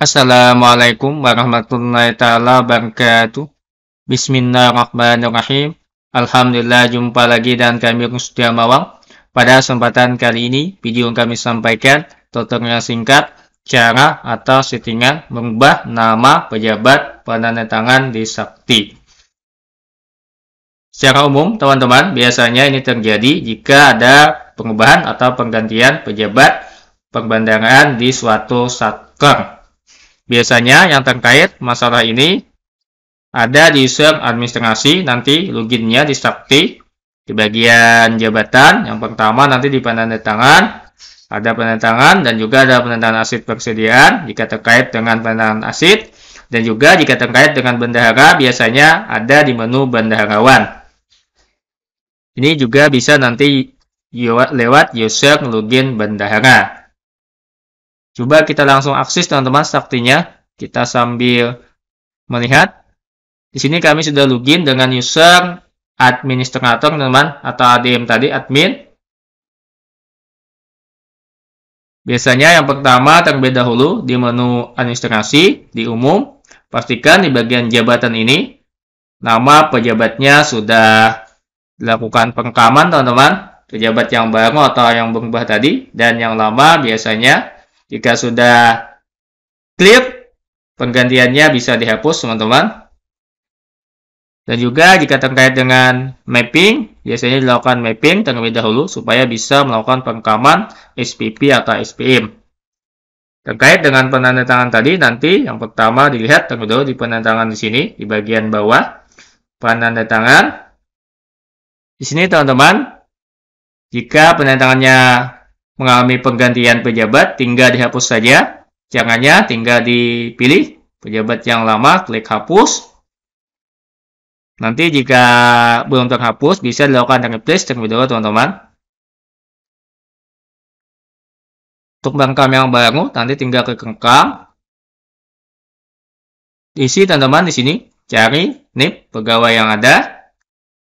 Assalamualaikum warahmatullahi taala wabarakatuh. Bismillahirrahmanirrahim. Alhamdulillah jumpa lagi dan kami Rusdia Mawang. Pada kesempatan kali ini, video yang kami sampaikan tutorial singkat cara atau settingan mengubah nama pejabat penandatangan di Sakti. Secara umum, teman-teman, biasanya ini terjadi jika ada pengubahan atau penggantian pejabat perbandaran di suatu satker Biasanya yang terkait masalah ini ada di user administrasi, nanti loginnya di sakti, di bagian jabatan, yang pertama nanti di penandatangan, ada penandatangan dan juga ada penandatangan asid persediaan jika terkait dengan penandatangan asid dan juga jika terkait dengan bendahara biasanya ada di menu bendaharawan. Ini juga bisa nanti lewat user login bendahara. Coba kita langsung akses teman-teman saktinya. Kita sambil melihat. Di sini kami sudah login dengan user administrator teman-teman atau ADM tadi admin. Biasanya yang pertama terlebih dahulu di menu administrasi di umum pastikan di bagian jabatan ini nama pejabatnya sudah dilakukan pengkaman teman-teman pejabat yang baru atau yang berubah tadi dan yang lama biasanya jika sudah clear, penggantiannya bisa dihapus teman-teman. Dan juga jika terkait dengan mapping, biasanya dilakukan mapping terlebih dahulu supaya bisa melakukan pengkaman SPP atau SPM. Terkait dengan penandatangan tadi, nanti yang pertama dilihat terlebih dahulu di penandatangan di sini, di bagian bawah. Penandatangan. Di sini teman-teman, jika penandatangannya mengalami penggantian pejabat, tinggal dihapus saja. Jangannya tinggal dipilih pejabat yang lama, klik hapus. Nanti jika belum terhapus, bisa dilakukan dengan replace terlebih dahulu teman-teman. Untuk rekam yang baru, nanti tinggal ke rekam. Isi teman-teman di sini, cari NIP pegawai yang ada.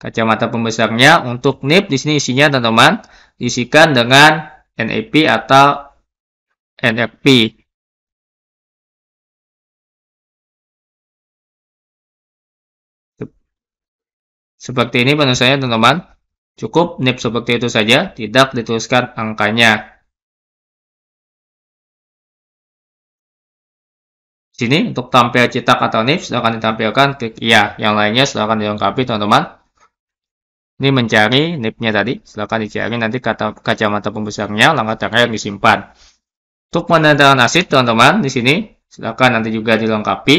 Kacamata pembesarnya untuk NIP di sini isinya teman-teman, isikan dengan NAP atau NFP. Seperti ini penulisannya teman-teman. Cukup NIP seperti itu saja, tidak dituliskan angkanya. Di sini untuk tampil cetak atau NIP silahkan ditampilkan klik iya. Yang lainnya silahkan dilengkapi teman-teman ini mencari nipnya tadi silahkan dicari nanti kata kacamata pembesarnya langkah terakhir disimpan untuk menandakan asid teman-teman di sini silahkan nanti juga dilengkapi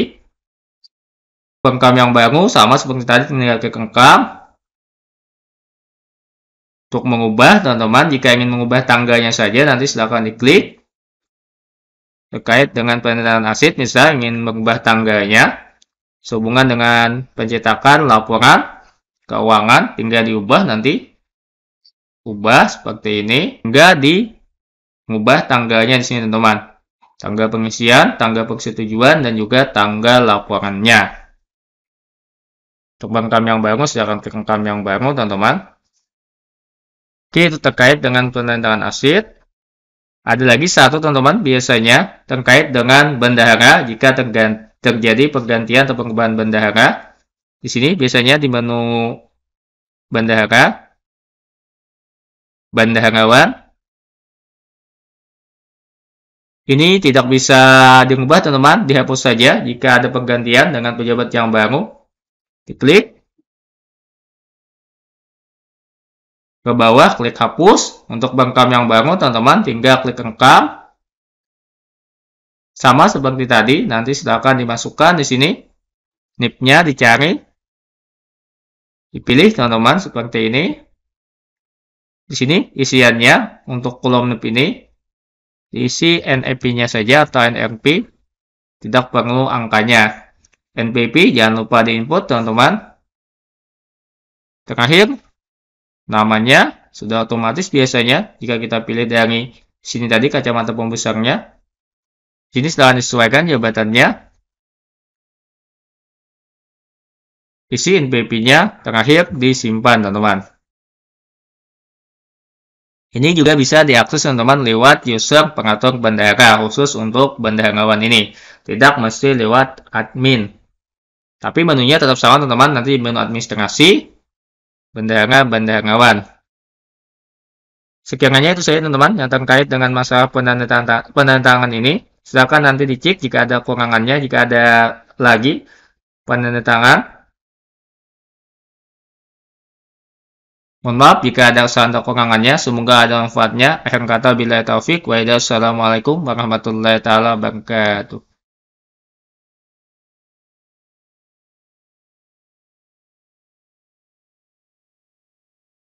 pengkam yang baru sama seperti tadi tinggal klik kengkam untuk mengubah teman-teman jika ingin mengubah tangganya saja nanti silahkan diklik terkait dengan penandaan asid misal ingin mengubah tangganya sehubungan dengan pencetakan laporan keuangan tinggal diubah nanti ubah seperti ini hingga di mengubah tanggalnya di sini teman-teman tanggal pengisian tanggal persetujuan dan juga tanggal laporannya untuk kami yang baru silakan klik kami yang baru teman-teman oke itu terkait dengan penandangan aset ada lagi satu teman-teman biasanya terkait dengan bendahara jika terjadi pergantian atau pengubahan bendahara di sini biasanya di menu bandara, bandarawan. ini tidak bisa diubah teman-teman, dihapus saja jika ada penggantian dengan pejabat yang baru. Diklik. Ke bawah, klik hapus. Untuk bangkam yang baru, teman-teman, tinggal klik rekam. Sama seperti tadi, nanti silakan dimasukkan di sini. Nipnya dicari. Dipilih teman-teman seperti ini. Di sini isiannya untuk kolom np ini diisi NEP-nya saja atau NRP. Tidak perlu angkanya. NPP jangan lupa diinput teman-teman. Terakhir, namanya sudah otomatis biasanya jika kita pilih dari sini tadi kacamata pembesarnya. Sini setelah disesuaikan jabatannya isi NPP-nya, terakhir disimpan teman-teman. Ini juga bisa diakses teman-teman lewat user pengatur bendera khusus untuk bendaharawan ini. Tidak mesti lewat admin. Tapi menunya tetap sama teman-teman nanti menu administrasi bendahara bendaharawan. Sekiranya itu saya teman-teman yang terkait dengan masalah penandatangan ini. Silakan nanti dicek jika ada kurangannya, jika ada lagi penandatangan Mohon maaf jika ada kesalahan atau kekurangannya. Semoga ada manfaatnya. Akhir kata bila taufik. Wassalamualaikum warahmatullahi wabarakatuh.